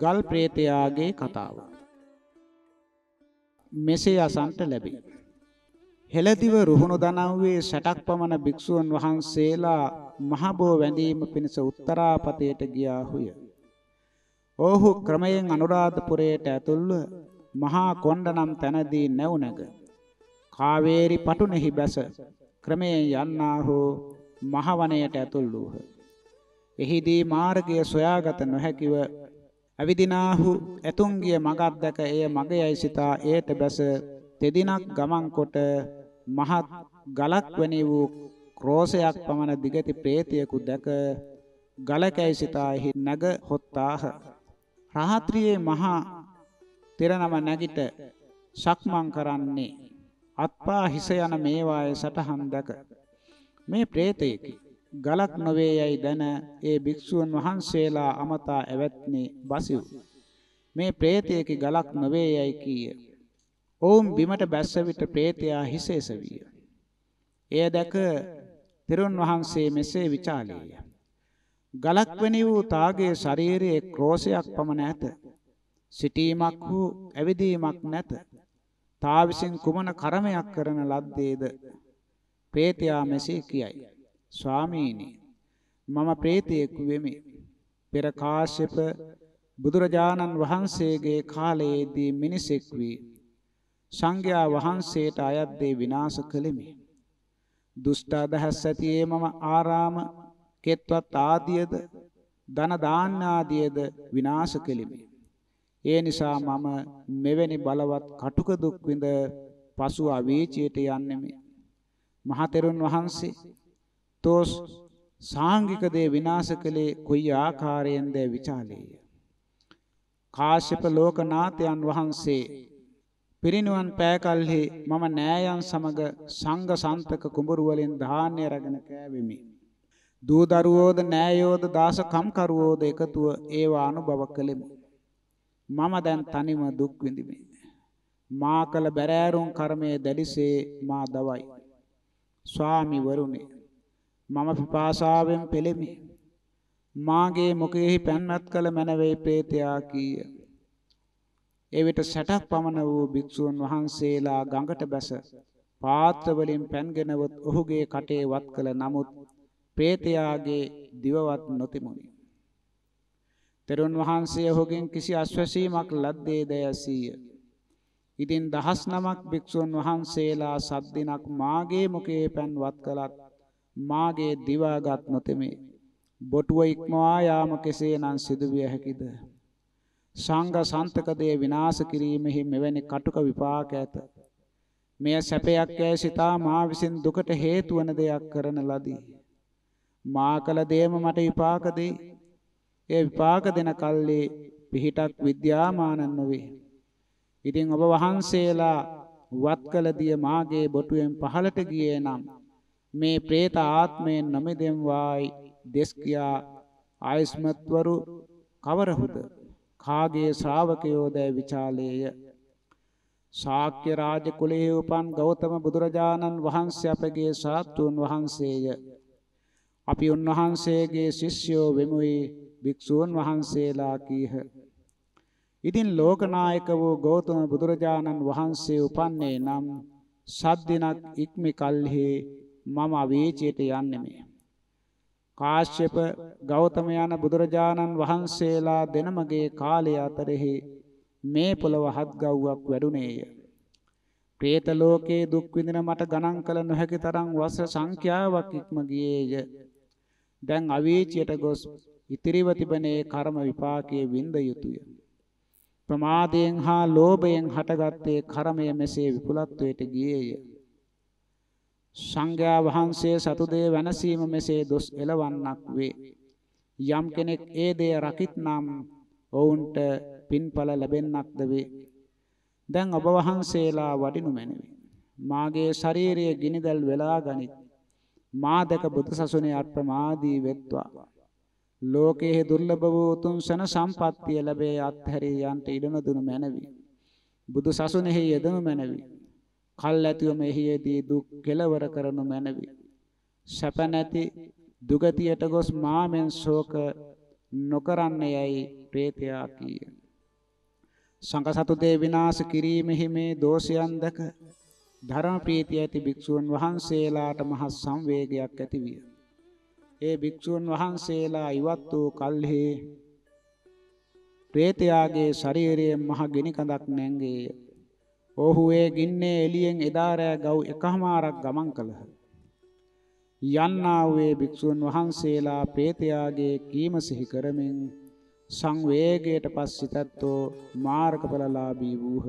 ගල් ප්‍රේතයාගේ කතාව. මෙසේ අසන්ට ලැබේ. හෙළදිව රුහුණු දනව්වේ සැටක් පමණ භික්ෂුන් වහන්සේලා මහබෝ වැඳීම පිණිස උත්තරාපතයට ගියාහුය. ඔහු ක්‍රමයෙන් අනුරාධපුරයට ඇතුල්ව මහා කොණ්ඩ නම් තැනදී නැවුනග. කාවේරි පටුනෙහි බැස ක්‍රමයෙන් යන්නාහෝ මහවණයට ඇතුල් වූහ. එහිදී මාර්ගය සොයාගත නොහැකිව අවිදිනාහු ඇතුන්ගිය මඟක් දැක එය මගයයි සිතා ඒට බැස තෙදිනක් ගමන් කොට මහත් ගලක් වැනි වූ ක්‍රෝසයක් පමණ දිගති ප්‍රේතයෙකු දැක ගලකැයි සිතා එහි නැග හොත්තාහ රාත්‍රියේ මහා තිරනම නැගිට සක්මන් කරන්නේ අත්පා හිස යන මේවායේ සටහන් දැක මේ ප්‍රේතයෙකි ගලක් නොවේ යයි දැන ඒ භික්ෂුන් වහන්සේලා අමතා ඇවැත්නේ බසිව්. මේ ප්‍රේතයකි ගලක් නොවේ යයි කීය. ඔවුන් බිමට බැස්ස විට ප්‍රේතයා හිසෙස විය. එය දැක තෙරුන් වහන්සේ මෙසේ විචාලේය. ගලක් වැනි වූ තාගේ ශරීරයේ ක්‍රෝසයක් පමණ ඇත. සිටීමක් හෝ ඇවිදීමක් නැත. තා විසින් කුමන කර්මයක් කරන ලද්දේද? ප්‍රේතයා මෙසේ කියයි. ස්වාමීනි මම ප්‍රේතයෙකු වෙමි. පෙර කාශ්‍යප බුදුරජාණන් වහන්සේගේ කාලයේදී මිනිසෙක් වී සංඝයා වහන්සේට අයත් දේ විනාශ කළෙමි. දුෂ්ට අදහස් ඇතියේ මම ආරාම කෙත්වත් ආදියද ධන දාන්න ආදියද විනාශ කෙලිමි. ඒ නිසා මම මෙවැනි බලවත් කටුක දුක් විඳ පසු අවීචයට යන්නෙමි. මහතෙරුන් වහන්සේ තෝස් සාංගික දේ විනාශ කළේ කොයි ආකාරයෙන්ද විචාලේය කාශ්‍යප ලෝකනාථයන් වහන්සේ පිරිනුවන් පෑකල්හි මම නෑයන් සමග සංඝ සන්තක කුඹුරු වලින් ධාන්‍ය රැගෙන කෑවෙමි දූ දරුවෝද නෑයෝද දාස කම්කරුවෝද එකතුව ඒවා අනුභව කළෙමු මම දැන් තනිම දුක් විඳිමි මා කළ බැරෑරුම් කර්මයේ දැඩිසේ මා දවයි ස්වාමි වරුනේ මම පිපාසාවෙන් පෙළෙමි. මාගේ මුඛයෙහි පැන්වත් කළ මැනවේ ප්‍රේතයා කීය. එවිට සැටක් පමණ වූ භික්ෂූන් වහන්සේලා ගඟට බැස පාත්‍ර වලින් පැන්ගෙනවත් ඔහුගේ කටේ වත් කළ නමුත් ප්‍රේතයාගේ දිවවත් නොතිමුනි. තෙරුන් වහන්සේ ඔහුගෙන් කිසි අස්වැසීමක් ලද්දේ දැයසීය. ඉතින් දහස් නමක් භික්ෂූන් වහන්සේලා සද්දිනක් මාගේ මුඛයේ පැන්වත් කළත් මාගේ දිවාගත් නොතෙමේ බොටුව ඉක්මවා යාම කෙසේනම් සිදුවිය හැකිද සංඝ සන්තක දේ විනාශ කිරීමෙහි මෙවැනි කටුක විපාක ඇත මෙය සැපයක් යැයි සිතා මා විසින් දුකට හේතු වන දෙයක් කරන ලදී මා කළ දේම මට විපාක දෙයි ඒ විපාක දෙන කල්ලි පිහිටක් විද්‍යාමාන නොවේ ඉතින් ඔබ වහන්සේලා වත් කළ දිය මාගේ බොටුවෙන් පහලට ගියේ නම් මේ പ്രേත ආත්මයෙන් නොමිදෙම්වායි දෙස් කියා ආයස්මත්වරු කවරහුද කාගේ ශ්‍රාවකයෝදැයි විචාලේය ශාක්‍ය රාජ කුලයේ උපන් ගෞතම බුදුරජාණන් වහන්සේ අපගේ සාත්තුන් වහන්සේය. අපි උන්වහන්සේගේ ශිෂ්‍යෝ වෙමුයි භික්ෂූන් වහන්සේලා කීහ. ඉතින් ලෝකනායක වූ ගෞතම බුදුරජාණන් වහන්සේ උපන්නේ නම් සත් දිනක් ඉක්මි කල්හි මම අවීචයට යන්නේ මේ. කාශ්‍යප ගෞතම යන බුදුරජාණන් වහන්සේලා දෙනමගේ කාලය අතරෙහි මේ පොළව හත් ගව්වක් වැඩුණේය. പ്രേත ලෝකයේ දුක් විඳින මට ගණන් කළ නොහැකි තරම් වසර සංඛ්‍යාවක් ඉක්ම ගියේය. දැන් අවීචයට ගොස් ඉතිරිව තිබෙනේ කර්ම විපාකයේ විඳ යුතුය. ප්‍රමාදයෙන් හා ලෝභයෙන් හටගත්තේ කර්මය මෙසේ විපුලත්වයට ගියේය. සංඝයා වහන්සේ සතු දේ වෙනසීම මෙසේ දොස් එලවන්නක් වේ. යම් කෙනෙක් ඒ දේ රකිත්නම් ඔවුන්ට පින්ඵල ලැබෙන්නක්ද වේ. දැන් ඔබ වහන්සේලා වඩිනු මැනවි. මාගේ ශාරීරිය ගිනිදල් වෙලා ගනිත්. මාදක බුදුසසුනේ අත්ප්‍රමාදී වෙත්වා. ලෝකයේ දුර්ලභ වූ උතුම් සන සම්පත්තිය ලැබේ අත්හැරී යන්ට ඉඩ නොදුනු මැනවි. බුදුසසුනේහි යෙදෙනු මැනවි. කල්ැතිව මෙහිදී දුක් කෙලවර කරනු මැනවි. සැප නැති දුගතියට ගොස් මාමෙන් ශෝක නොකරන්නේයයි ප්‍රේතයා කීය. සංඝසතු දේ විනාශ කිරීමෙහි මේ දෝෂයන් දැක ධර්ම ප්‍රීතිය ඇති භික්ෂුන් වහන්සේලාට මහ සංවේගයක් ඇතිවිය. ඒ භික්ෂුන් වහන්සේලා ඉවත් වූ කල්හි ප්‍රේතයාගේ ශරීරයේ මහ ගිනි කඳක් නැංගේය. ඔහු ඒ ගින්නේ එළියෙන් එදා රෑ ගව් එකහමාරක් ගමන් කළහ. යන්නා වූ භික්ෂුන් වහන්සේලා ප්‍රේතයාගේ කීම සිහි කරමින් සංවේගයට පස් සිතත්තෝ මාර්ගඵලලාභී වූහ.